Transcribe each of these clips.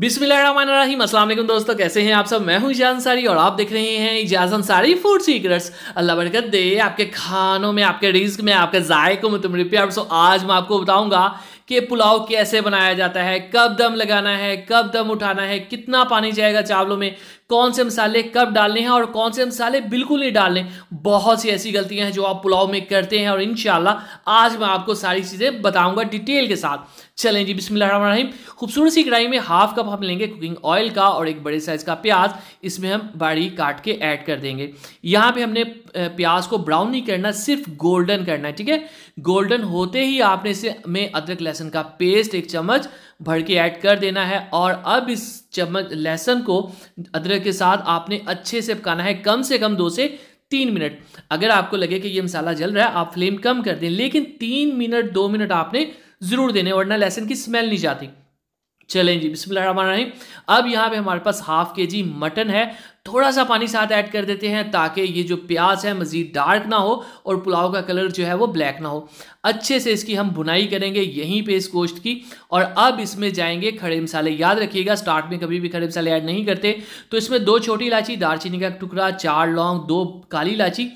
बिस्मिल्लाहिर्रहमानिर्रहीम अस्सलाम वालेकुम दोस्तों कैसे हैं आप सब मैं हूं इजाज अंसारी और आप देख रहे हैं इजाज अंसारी फूड सीक्रेट्स अल्लाह बरकत दे आपके खानों में आपके रिस्क में आपके जायकों में तुम रिपेयर सो आज मैं आपको बताऊंगा कि पुलाव कैसे बनाया जाता है कब दम लगाना है कब दम उठाना है कितना पानी जाएगा चावलों में कौन से मसाले कब डालने हैं और कौन से मसाले बिल्कुल नहीं डालने बहुत सी ऐसी गलतियां हैं जो आप पुलाव में करते हैं और इन आज मैं आपको सारी चीज़ें बताऊंगा डिटेल के साथ चलें जी बिस्मिल्लाम खूबसूरत सी कढ़ाई में हाफ कप हम लेंगे कुकिंग ऑयल का और एक बड़े साइज़ का प्याज इसमें हम बाड़ी काट के ऐड कर देंगे यहाँ पे हमने प्याज को ब्राउन नहीं करना सिर्फ गोल्डन करना है ठीक है गोल्डन होते ही आपने इसे में अदरक लहसुन का पेस्ट एक चम्मच भर के ऐड कर देना है और अब इस चम्मच लहसुन को अदरक के साथ आपने अच्छे से पकाना है कम से कम दो से तीन मिनट अगर आपको लगे कि ये मसाला जल रहा है आप फ्लेम कम कर दें लेकिन तीन मिनट दो मिनट आपने ज़रूर देने वरना लहसन की स्मेल नहीं जाती चलें जी बिस्मिल्लाह अब यहाँ पे हमारे पास हाफ के जी मटन है थोड़ा सा पानी साथ ऐड कर देते हैं ताकि ये जो प्याज है मज़ीद डार्क ना हो और पुलाव का कलर जो है वो ब्लैक ना हो अच्छे से इसकी हम बुनाई करेंगे यहीं पे इस गोश्त की और अब इसमें जाएंगे खड़े मसाले याद रखिएगा स्टार्ट में कभी भी खड़े मसाले ऐड नहीं करते तो इसमें दो छोटी इलायची दारचीनी का टुकड़ा चार लौंग दो काली इलायची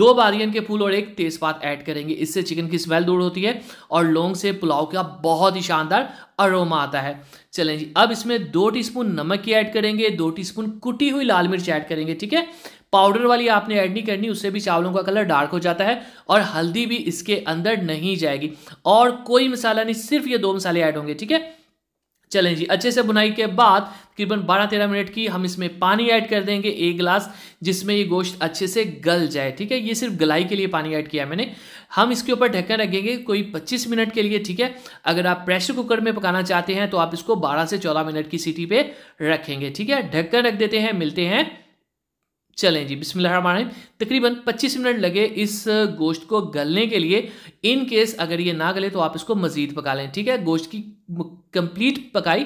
दो बारियन के फूल और एक तेज़पात ऐड करेंगे इससे चिकन की स्मेल दूर होती है और लौंग से पुलाव का बहुत ही शानदार अरोमा आता है चलें जी अब इसमें दो टीस्पून नमक की ऐड करेंगे दो टीस्पून कुटी हुई लाल मिर्च ऐड करेंगे ठीक है पाउडर वाली आपने ऐड नहीं करनी उससे भी चावलों का कलर डार्क हो जाता है और हल्दी भी इसके अंदर नहीं जाएगी और कोई मसाला नहीं सिर्फ ये दो मसाले ऐड होंगे ठीक है चलें जी अच्छे से बुनाई के बाद तकरीबन 12-13 मिनट की हम इसमें पानी ऐड कर देंगे एक गिलास जिसमें ये गोश्त अच्छे से गल जाए ठीक है ये सिर्फ गलाई के लिए पानी ऐड किया मैंने हम इसके ऊपर ढक्कन रखेंगे कोई 25 मिनट के लिए ठीक है अगर आप प्रेशर कुकर में पकाना चाहते हैं तो आप इसको 12 से 14 मिनट की सीटी पर रखेंगे ठीक है ढक्कन रख देते हैं मिलते हैं चलें जी बिस्मिल्लाह तकरीबन 25 मिनट लगे इस गोश्त को गलने के लिए इन केस अगर ये ना गले तो आप इसको मज़ीद पका लें ठीक है गोश्त की कंप्लीट पकाई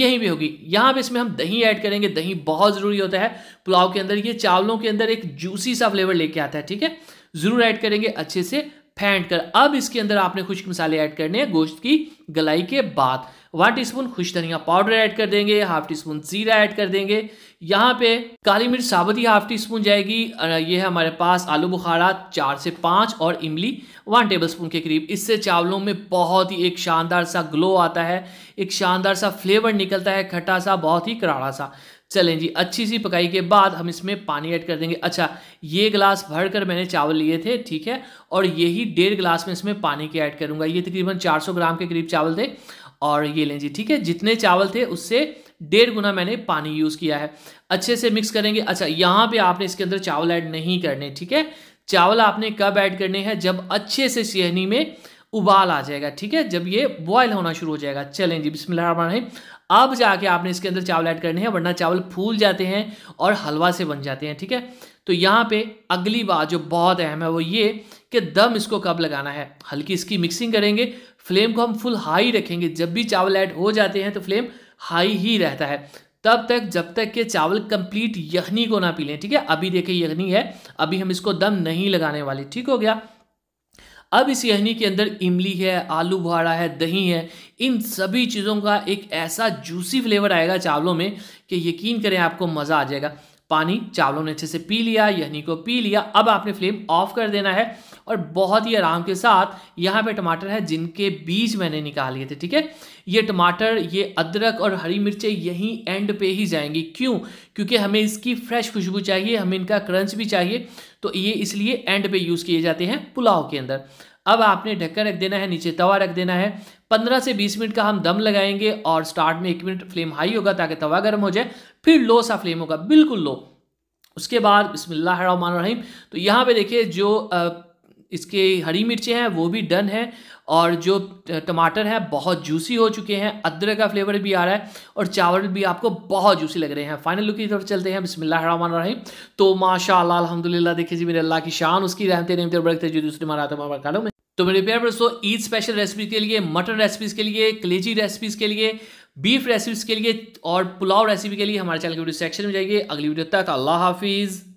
यहीं पे होगी यहाँ पे इसमें हम दही ऐड करेंगे दही बहुत ज़रूरी होता है पुलाव के अंदर ये चावलों के अंदर एक जूसी सा फ्लेवर लेके आता है ठीक है ज़रूर ऐड करेंगे अच्छे से फेंट कर अब इसके अंदर आपने खुश्क मसाले ऐड करने हैं गोश्त की गलाई के बाद वन टीस्पून खुश धनिया पाउडर ऐड कर देंगे हाफ टी स्पून जीरा ऐड कर देंगे यहाँ पे काली मिर्च साबुत ही हाफ टी स्पून जाएगी ये है हमारे पास आलू बुखारा चार से पाँच और इमली वन टेबल स्पून के करीब इससे चावलों में बहुत ही एक शानदार सा ग्लो आता है एक शानदार सा फ्लेवर निकलता है खट्टा सा बहुत ही कराड़ा सा चलें जी अच्छी सी पकाई के बाद हम इसमें पानी ऐड कर देंगे अच्छा ये गिलास भर कर मैंने चावल लिए थे ठीक है और यही डेढ़ गिलास में इसमें पानी के ऐड करूँगा ये तकरीबन 400 ग्राम के करीब चावल चावल थे और ये लें जी ठीक है जितने चावल थे उससे डेढ़ गुना मैंने पानी यूज़ किया है अच्छे से मिक्स करेंगे अच्छा यहाँ पे आपने इसके अंदर चावल ऐड नहीं करने ठीक है चावल आपने कब ऐड करने हैं जब अच्छे से सिहनी में उबाल आ जाएगा ठीक है जब ये बॉयल होना शुरू हो जाएगा चलें जी बिस्मिल्लाह अब जाके आपने इसके अंदर चावल ऐड करने हैं वरना चावल फूल जाते हैं और हलवा से बन जाते हैं ठीक है तो यहाँ पे अगली बात जो बहुत अहम है वो ये कि दम इसको कब लगाना है हल्की इसकी मिक्सिंग करेंगे फ्लेम को हम फुल हाई रखेंगे जब भी चावल ऐड हो जाते हैं तो फ्लेम हाई ही रहता है तब तक जब तक के चावल कंप्लीट यखनी को ना पी लें ठीक है अभी देखें यखनी है अभी हम इसको दम नहीं लगाने वाले ठीक हो गया अब इस यहनी के अंदर इमली है आलू बुहारा है दही है इन सभी चीज़ों का एक ऐसा जूसी फ्लेवर आएगा चावलों में कि यकीन करें आपको मज़ा आ जाएगा पानी चावलों ने अच्छे से पी लिया यानी को पी लिया अब आपने फ्लेम ऑफ कर देना है और बहुत ही आराम के साथ यहाँ पे टमाटर है जिनके बीज मैंने निकाल लिए थे ठीक है ये टमाटर ये अदरक और हरी मिर्चें यहीं एंड पे ही जाएंगी क्यों क्योंकि हमें इसकी फ्रेश खुशबू चाहिए हमें इनका क्रंच भी चाहिए तो ये इसलिए एंड पे यूज़ किए जाते हैं पुलाव के अंदर अब आपने ढक्कन रख देना है नीचे तवा रख देना है 15 से 20 मिनट का हम दम लगाएंगे और स्टार्ट में एक मिनट फ्लेम हाई होगा ताकि तवा गर्म हो जाए फिर लो सा फ्लेम होगा बिल्कुल लो उसके बाद बिसमीम तो यहाँ पे देखिए जो इसके हरी मिर्चें हैं वो भी डन है और जो टमाटर है बहुत जूसी हो चुके हैं अदरक का फ्लेवर भी आ रहा है और चावल भी आपको बहुत जूसी लग रहे हैं फाइनल लुक की तरफ चलते हैं बिसमीम तो माशा अलहमदिल्ला देखिए जी मेरे अल्लाह की शान उसकी रहते रहते बढ़ते जो दूसरे मारा मारा में तो मेरे प्यारे दोस्तों ईद स्पेशल रेसिपी के लिए मटन रेसिपीज़ के लिए कलेजी रेसिपीज़ के लिए बीफ रेसिपीज़ के लिए और पुलाव रेसिपी के लिए हमारे चैनल के वीडियो सेक्शन में जाइए अगली वीडियो तक अल्लाह हाफिज़